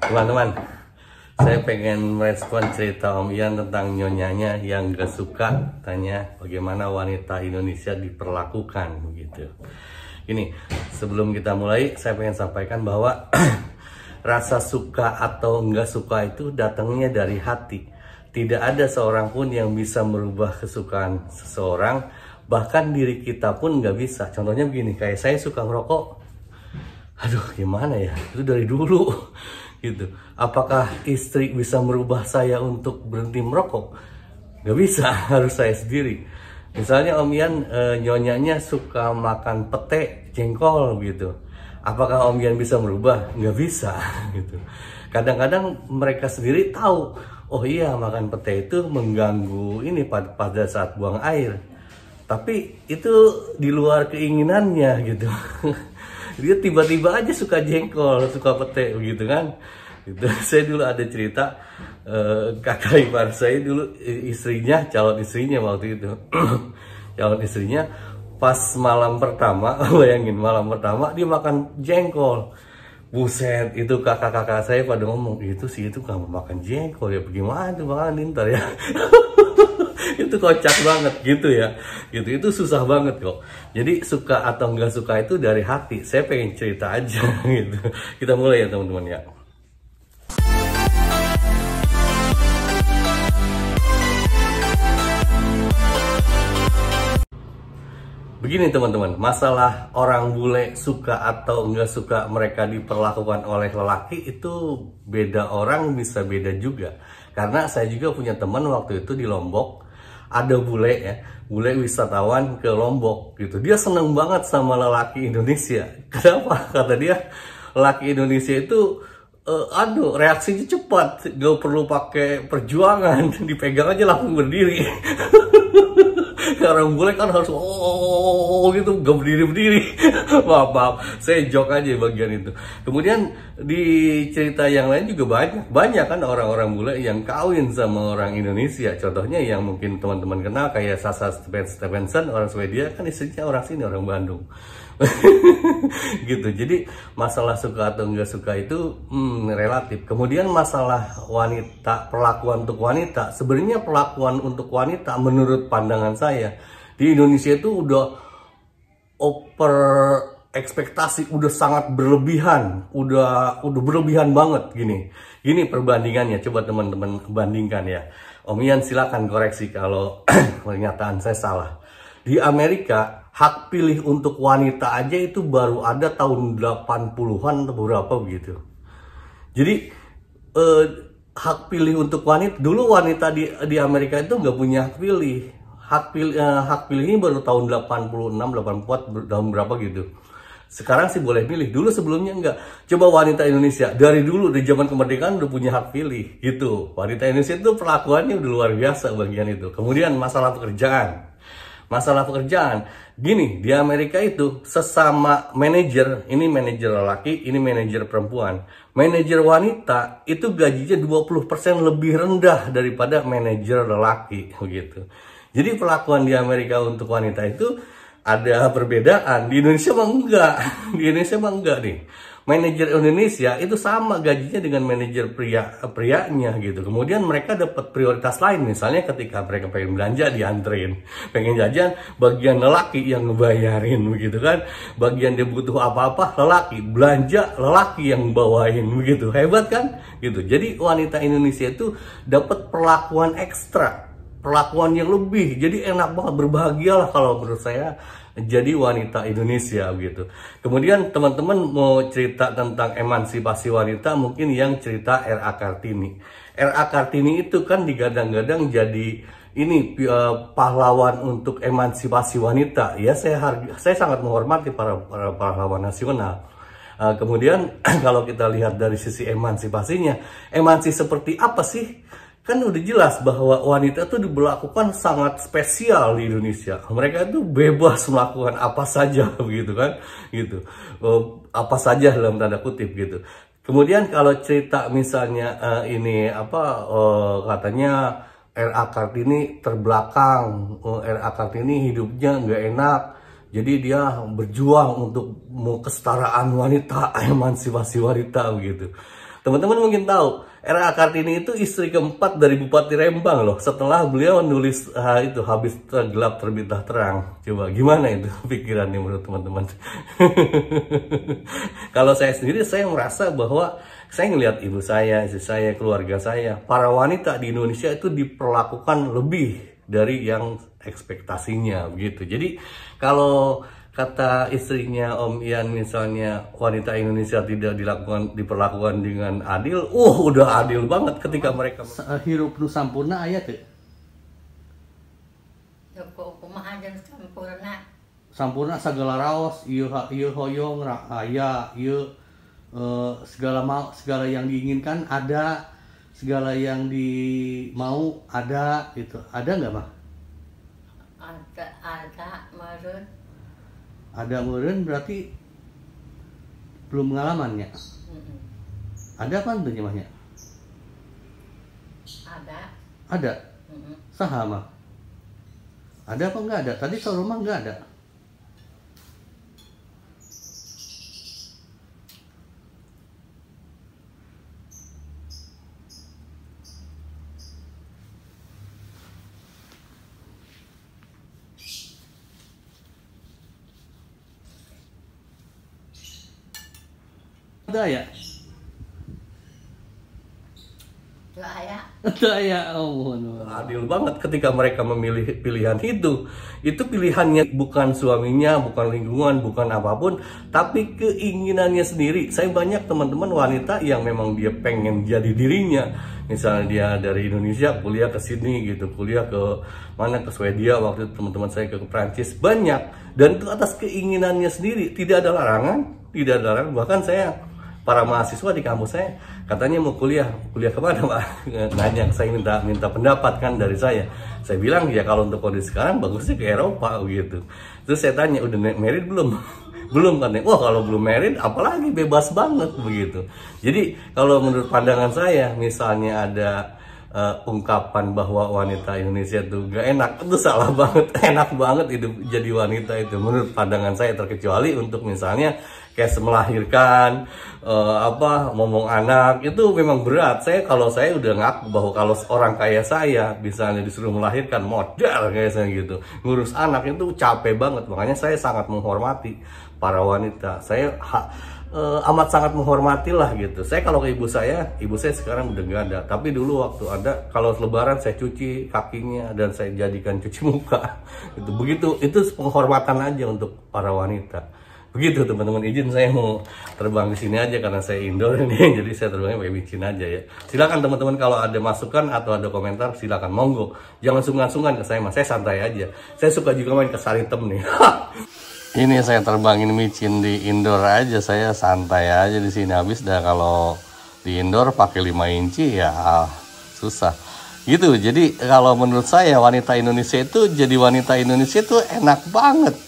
teman-teman saya pengen merespon cerita Om Ian tentang nyonyanya yang gak suka tanya bagaimana wanita Indonesia diperlakukan begitu ini sebelum kita mulai saya pengen sampaikan bahwa rasa suka atau enggak suka itu datangnya dari hati tidak ada seorang pun yang bisa merubah kesukaan seseorang bahkan diri kita pun nggak bisa contohnya begini kayak saya suka ngerokok aduh gimana ya itu dari dulu gitu apakah istri bisa merubah saya untuk berhenti merokok nggak bisa harus saya sendiri misalnya Om Ian e, nyonyanya suka makan pete jengkol gitu apakah Om Ian bisa merubah nggak bisa gitu kadang-kadang mereka sendiri tahu oh iya makan pete itu mengganggu ini pada, pada saat buang air tapi itu di luar keinginannya gitu dia tiba-tiba aja suka jengkol suka pete gitu kan gitu. saya dulu ada cerita eh, kakak ipar saya dulu istrinya calon istrinya waktu itu calon istrinya pas malam pertama bayangin malam pertama dia makan jengkol buset itu kakak-kakak saya pada ngomong itu sih itu kamu makan jengkol ya bagaimana tuh makan ntar ya itu kocak banget gitu ya gitu itu susah banget kok jadi suka atau nggak suka itu dari hati saya pengen cerita aja gitu kita mulai ya teman-teman ya Begini teman-teman, masalah orang bule suka atau enggak suka mereka diperlakukan oleh lelaki itu beda orang bisa beda juga. Karena saya juga punya teman waktu itu di Lombok, ada bule ya bule wisatawan ke Lombok gitu dia seneng banget sama lelaki Indonesia kenapa kata dia lelaki Indonesia itu uh, aduh reaksinya cepat gak perlu pakai perjuangan dipegang aja langsung berdiri orang bule kan harus oh, oh, oh, oh gitu gak berdiri berdiri maaf maaf saya jok aja bagian itu kemudian di cerita yang lain juga banyak banyak kan orang-orang bule yang kawin sama orang Indonesia contohnya yang mungkin teman-teman kenal kayak Sasa Stevenson orang Swedia kan istrinya orang sini orang Bandung gitu jadi masalah suka atau enggak suka itu hmm, relatif kemudian masalah wanita perlakuan untuk wanita sebenarnya perlakuan untuk wanita menurut pandangan saya ya di Indonesia itu udah over ekspektasi udah sangat berlebihan udah udah berlebihan banget gini gini perbandingannya coba teman-teman bandingkan ya Om Ian silakan koreksi kalau pernyataan saya salah di Amerika hak pilih untuk wanita aja itu baru ada tahun 80-an atau berapa begitu jadi eh, hak pilih untuk wanita dulu wanita di di Amerika itu nggak punya hak pilih hak pilih eh, uh, hak pilih ini baru tahun 86 84 tahun berapa gitu sekarang sih boleh pilih. dulu sebelumnya enggak coba wanita Indonesia dari dulu di zaman kemerdekaan udah punya hak pilih gitu wanita Indonesia itu perlakuannya udah luar biasa bagian itu kemudian masalah pekerjaan masalah pekerjaan gini di Amerika itu sesama manajer ini manajer laki ini manajer perempuan manajer wanita itu gajinya 20% lebih rendah daripada manajer lelaki begitu jadi perlakuan di Amerika untuk wanita itu ada perbedaan. Di Indonesia mah enggak. Di Indonesia mah enggak nih. Manajer Indonesia itu sama gajinya dengan manajer pria prianya gitu. Kemudian mereka dapat prioritas lain misalnya ketika mereka pengen belanja dianterin, pengen jajan bagian lelaki yang ngebayarin begitu kan. Bagian dia butuh apa-apa lelaki, belanja lelaki yang bawain begitu. Hebat kan? Gitu. Jadi wanita Indonesia itu dapat perlakuan ekstra perlakuan yang lebih jadi enak banget berbahagialah kalau menurut saya jadi wanita Indonesia gitu kemudian teman-teman mau cerita tentang emansipasi wanita mungkin yang cerita R.A. Kartini R.A. Kartini itu kan digadang-gadang jadi ini uh, pahlawan untuk emansipasi wanita ya saya harga, saya sangat menghormati para, para pahlawan nasional uh, kemudian kalau kita lihat dari sisi emansipasinya emansi seperti apa sih kan udah jelas bahwa wanita tuh diberlakukan sangat spesial di Indonesia. Mereka itu bebas melakukan apa saja begitu kan, gitu. Oh, apa saja dalam tanda kutip gitu. Kemudian kalau cerita misalnya uh, ini apa uh, katanya RA Kartini terbelakang, uh, oh, RA Kartini hidupnya nggak enak. Jadi dia berjuang untuk mau kesetaraan wanita, emansipasi wanita begitu. Teman-teman mungkin tahu R.A. Kartini itu istri keempat dari Bupati Rembang loh setelah beliau nulis uh, itu habis tergelap terbitlah terang coba gimana itu pikirannya menurut teman-teman kalau saya sendiri saya merasa bahwa saya ngelihat ibu saya, istri saya, keluarga saya para wanita di Indonesia itu diperlakukan lebih dari yang ekspektasinya begitu jadi kalau kata istrinya Om Ian misalnya wanita Indonesia tidak dilakukan diperlakukan dengan adil, uh udah adil banget ketika mereka eh, hirup nu sampurna ayat ya. sampurna. Sampurna segala raos, ieu yuk hoyong raya, ieu eh, segala mau segala yang diinginkan ada, segala yang di mau ada gitu. Ada nggak, Mah? Ada, ada, menurut ada meren berarti belum pengalamannya ya? ada apa tuh ada ada hmm. sahama ada apa enggak ada tadi kalau rumah enggak ada Tidak ya? Tidak ya, ya. Adil banget ketika mereka memilih pilihan itu. Itu pilihannya bukan suaminya, bukan lingkungan, bukan apapun, tapi keinginannya sendiri. Saya banyak teman-teman wanita yang memang dia pengen jadi dirinya. Misalnya dia dari Indonesia kuliah ke Sydney gitu, kuliah ke mana ke Swedia waktu teman-teman saya ke Prancis banyak dan itu atas keinginannya sendiri, tidak ada larangan, tidak ada larangan. Bahkan saya para mahasiswa di kampus saya katanya mau kuliah kuliah kemana pak nanya saya minta minta pendapat kan dari saya saya bilang ya kalau untuk kondisi sekarang bagus sih ke Eropa gitu terus saya tanya udah merit belum belum kan wah kalau belum merit apalagi bebas banget begitu jadi kalau menurut pandangan saya misalnya ada uh, ungkapan bahwa wanita Indonesia itu gak enak itu salah banget enak banget hidup jadi wanita itu menurut pandangan saya terkecuali untuk misalnya kayak melahirkan uh, apa ngomong anak itu memang berat saya kalau saya udah ngaku bahwa kalau orang kaya saya misalnya disuruh melahirkan modal kayak saya gitu ngurus anak itu capek banget makanya saya sangat menghormati para wanita saya ha, uh, amat sangat menghormati lah gitu. Saya kalau ke ibu saya, ibu saya sekarang udah nggak ada. Tapi dulu waktu ada, kalau lebaran saya cuci kakinya dan saya jadikan cuci muka. Itu begitu, itu penghormatan aja untuk para wanita. Begitu teman-teman, izin saya mau terbang di sini aja karena saya indoor ini, jadi saya terbangnya pakai bikin aja ya. Silakan teman-teman kalau ada masukan atau ada komentar silakan monggo. Jangan sungkan-sungkan ke saya, mas. Saya santai aja. Saya suka juga main ke saritem nih. ini saya terbangin micin di indoor aja saya santai aja di sini habis dah kalau di indoor pakai 5 inci ya ah, susah gitu jadi kalau menurut saya wanita Indonesia itu jadi wanita Indonesia itu enak banget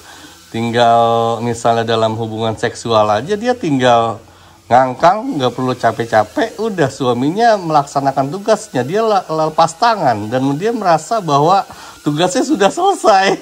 tinggal misalnya dalam hubungan seksual aja dia tinggal ngangkang nggak perlu capek-capek udah suaminya melaksanakan tugasnya dia lepas tangan dan dia merasa bahwa tugasnya sudah selesai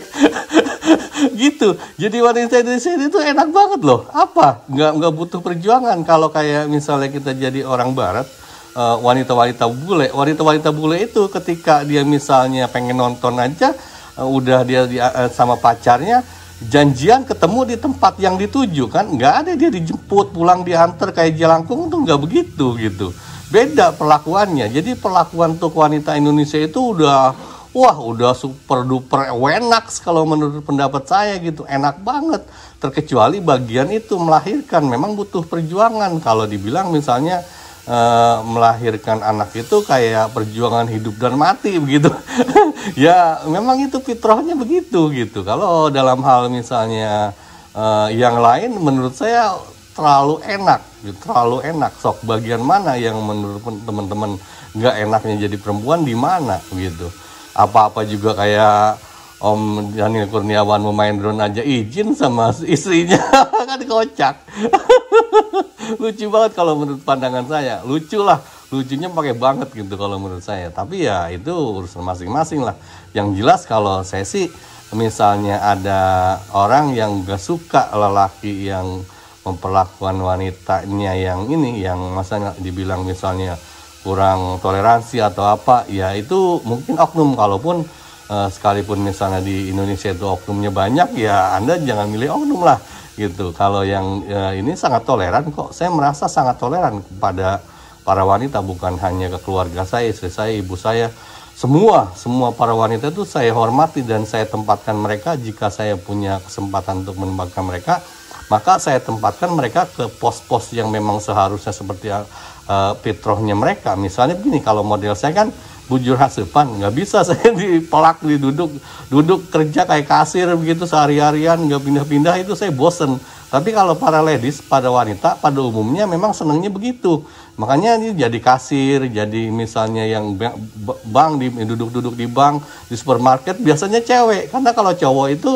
gitu jadi wanita Indonesia tuh enak banget loh apa nggak nggak butuh perjuangan kalau kayak misalnya kita jadi orang Barat eh, wanita-wanita uh, bule wanita-wanita bule itu ketika dia misalnya pengen nonton aja eh, udah dia eh, sama pacarnya janjian ketemu di tempat yang dituju kan nggak ada dia dijemput pulang diantar kayak jelangkung tuh nggak begitu gitu beda perlakuannya jadi perlakuan untuk wanita Indonesia itu udah wah udah super duper enak kalau menurut pendapat saya gitu enak banget terkecuali bagian itu melahirkan memang butuh perjuangan kalau dibilang misalnya e, melahirkan anak itu kayak perjuangan hidup dan mati begitu. ya memang itu fitrahnya begitu gitu. Kalau dalam hal misalnya e, yang lain menurut saya terlalu enak, gitu, terlalu enak. Sok bagian mana yang menurut teman-teman nggak enaknya jadi perempuan di mana gitu. Apa-apa juga kayak Om Daniel Kurniawan mau main drone aja izin sama istrinya kan kocak lucu banget kalau menurut pandangan saya lucu lah lucunya pakai banget gitu kalau menurut saya tapi ya itu urusan masing-masing lah yang jelas kalau saya sih misalnya ada orang yang gak suka lelaki yang memperlakukan wanitanya yang ini yang masa dibilang misalnya kurang toleransi atau apa ya itu mungkin oknum kalaupun Eh, sekalipun misalnya di Indonesia itu oknumnya banyak ya Anda jangan milih oknum lah gitu. Kalau yang eh, ini sangat toleran kok. Saya merasa sangat toleran kepada para wanita bukan hanya ke keluarga saya, istri saya, ibu saya. Semua, semua para wanita itu saya hormati dan saya tempatkan mereka jika saya punya kesempatan untuk menempatkan mereka maka saya tempatkan mereka ke pos-pos yang memang seharusnya seperti uh, petrohnya mereka. Misalnya begini, kalau model saya kan bujur pan, nggak bisa saya dipelak di duduk duduk kerja kayak kasir begitu sehari-harian nggak pindah-pindah itu saya bosen. Tapi kalau para ladies, pada wanita, pada umumnya memang senangnya begitu. Makanya ini jadi kasir, jadi misalnya yang bank duduk-duduk di bank, di supermarket biasanya cewek. Karena kalau cowok itu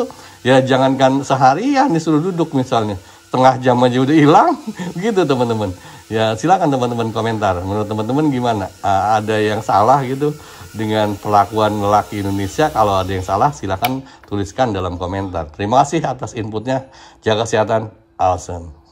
ya jangankan sehari seharian disuruh duduk misalnya tengah jam aja udah hilang gitu teman-teman ya silakan teman-teman komentar menurut teman-teman gimana uh, ada yang salah gitu dengan perlakuan lelaki Indonesia kalau ada yang salah silakan tuliskan dalam komentar terima kasih atas inputnya jaga kesehatan awesome